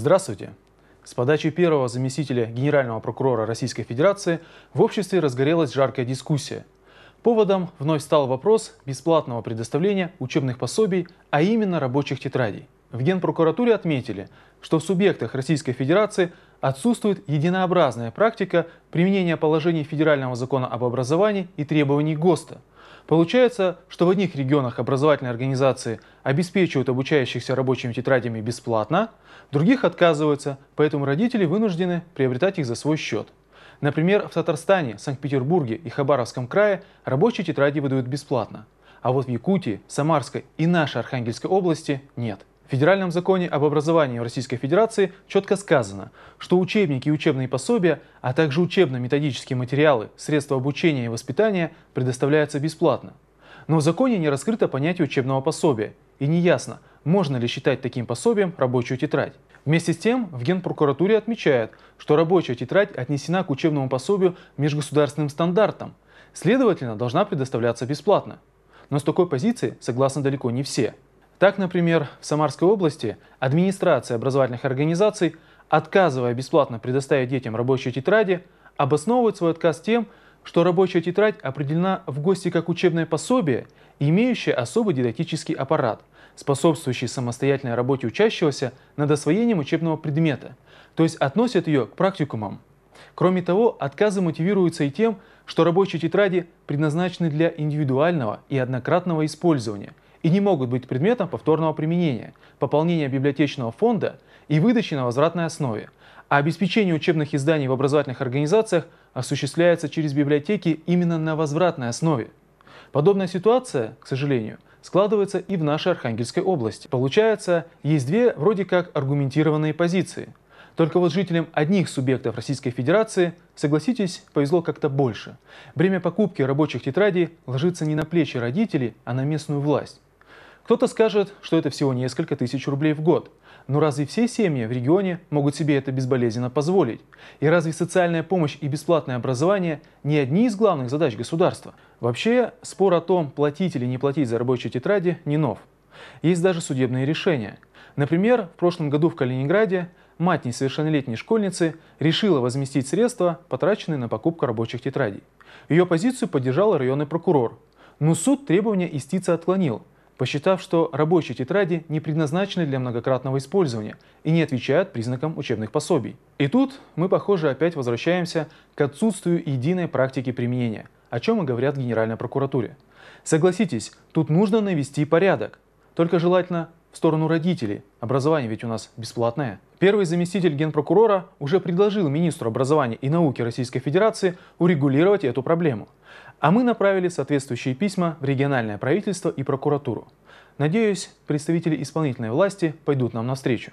Здравствуйте! С подачи первого заместителя генерального прокурора Российской Федерации в обществе разгорелась жаркая дискуссия. Поводом вновь стал вопрос бесплатного предоставления учебных пособий, а именно рабочих тетрадей. В Генпрокуратуре отметили, что в субъектах Российской Федерации отсутствует единообразная практика применения положений федерального закона об образовании и требований ГОСТа – Получается, что в одних регионах образовательные организации обеспечивают обучающихся рабочими тетрадями бесплатно, в других отказываются, поэтому родители вынуждены приобретать их за свой счет. Например, в Татарстане, Санкт-Петербурге и Хабаровском крае рабочие тетради выдают бесплатно, а вот в Якутии, Самарской и нашей Архангельской области нет. В Федеральном законе об образовании в Российской Федерации четко сказано, что учебники и учебные пособия, а также учебно-методические материалы, средства обучения и воспитания предоставляются бесплатно. Но в законе не раскрыто понятие учебного пособия, и не ясно, можно ли считать таким пособием рабочую тетрадь. Вместе с тем, в Генпрокуратуре отмечают, что рабочая тетрадь отнесена к учебному пособию межгосударственным стандартам, следовательно, должна предоставляться бесплатно. Но с такой позиции согласны далеко не все – так, например, в Самарской области администрация образовательных организаций, отказывая бесплатно предоставить детям рабочие тетради, обосновывает свой отказ тем, что рабочая тетрадь определена в ГОСТе как учебное пособие, имеющее особый дидактический аппарат, способствующий самостоятельной работе учащегося над освоением учебного предмета, то есть относят ее к практикумам. Кроме того, отказы мотивируются и тем, что рабочие тетради предназначены для индивидуального и однократного использования – и не могут быть предметом повторного применения, пополнения библиотечного фонда и выдачи на возвратной основе, а обеспечение учебных изданий в образовательных организациях осуществляется через библиотеки именно на возвратной основе. Подобная ситуация, к сожалению, складывается и в нашей Архангельской области. Получается, есть две вроде как аргументированные позиции. Только вот жителям одних субъектов Российской Федерации, согласитесь, повезло как-то больше. Бремя покупки рабочих тетрадей ложится не на плечи родителей, а на местную власть. Кто-то скажет, что это всего несколько тысяч рублей в год. Но разве все семьи в регионе могут себе это безболезненно позволить? И разве социальная помощь и бесплатное образование не одни из главных задач государства? Вообще, спор о том, платить или не платить за рабочие тетради, не нов. Есть даже судебные решения. Например, в прошлом году в Калининграде мать несовершеннолетней школьницы решила возместить средства, потраченные на покупку рабочих тетрадей. Ее позицию поддержал районный прокурор. Но суд требования истицы отклонил – посчитав, что рабочие тетради не предназначены для многократного использования и не отвечают признакам учебных пособий. И тут мы, похоже, опять возвращаемся к отсутствию единой практики применения, о чем и говорят в Генеральной прокуратуре. Согласитесь, тут нужно навести порядок, только желательно в сторону родителей. Образование ведь у нас бесплатное. Первый заместитель генпрокурора уже предложил министру образования и науки Российской Федерации урегулировать эту проблему. А мы направили соответствующие письма в региональное правительство и прокуратуру. Надеюсь, представители исполнительной власти пойдут нам навстречу.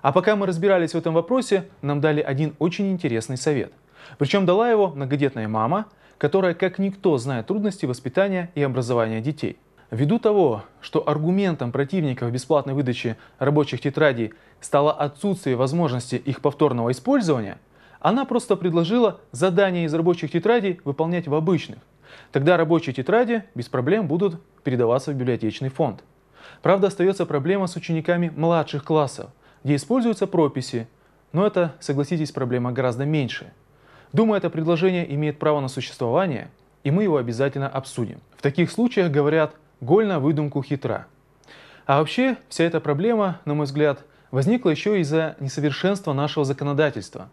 А пока мы разбирались в этом вопросе, нам дали один очень интересный совет. Причем дала его многодетная мама, которая как никто знает трудности воспитания и образования детей. Ввиду того, что аргументом противников бесплатной выдачи рабочих тетрадей стало отсутствие возможности их повторного использования, она просто предложила задания из рабочих тетрадей выполнять в обычных, Тогда рабочие тетради без проблем будут передаваться в библиотечный фонд. Правда, остается проблема с учениками младших классов, где используются прописи, но это, согласитесь, проблема гораздо меньше. Думаю, это предложение имеет право на существование, и мы его обязательно обсудим. В таких случаях говорят «голь на выдумку хитра». А вообще, вся эта проблема, на мой взгляд, возникла еще из-за несовершенства нашего законодательства.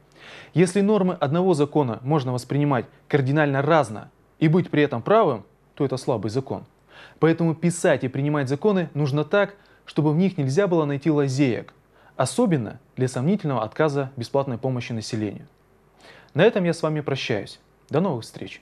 Если нормы одного закона можно воспринимать кардинально разно, и быть при этом правым, то это слабый закон. Поэтому писать и принимать законы нужно так, чтобы в них нельзя было найти лазеек, особенно для сомнительного отказа бесплатной помощи населению. На этом я с вами прощаюсь. До новых встреч!